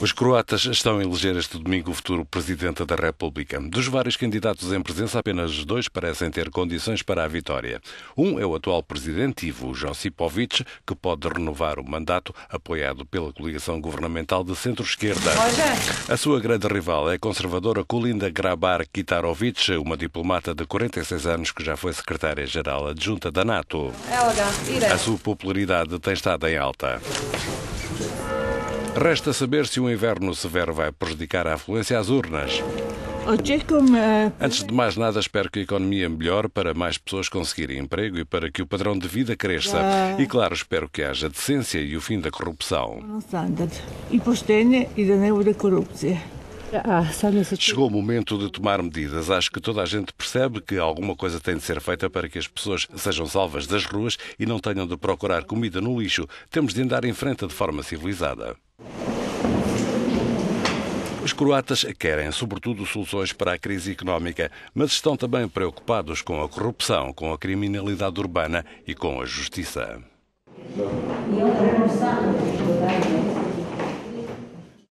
Os croatas estão a eleger este domingo o futuro Presidente da República. Dos vários candidatos em presença, apenas dois parecem ter condições para a vitória. Um é o atual Presidente Ivo Josipovic, que pode renovar o mandato, apoiado pela coligação governamental de centro-esquerda. A sua grande rival é a conservadora Kolinda Grabar Kitarovic, uma diplomata de 46 anos que já foi secretária-geral adjunta da NATO. A sua popularidade tem estado em alta. Resta saber se um inverno severo vai prejudicar a afluência às urnas. Oh, eh, Antes de mais nada, espero que a economia melhore para mais pessoas conseguirem emprego e para que o padrão de vida cresça. E claro, espero que haja decência e o fim da corrupção. Ah, Chegou o momento de tomar medidas. Acho que toda a gente percebe que alguma coisa tem de ser feita para que as pessoas sejam salvas das ruas e não tenham de procurar comida no lixo. Temos de andar em frente de forma civilizada. Os croatas querem, sobretudo, soluções para a crise económica, mas estão também preocupados com a corrupção, com a criminalidade urbana e com a justiça. É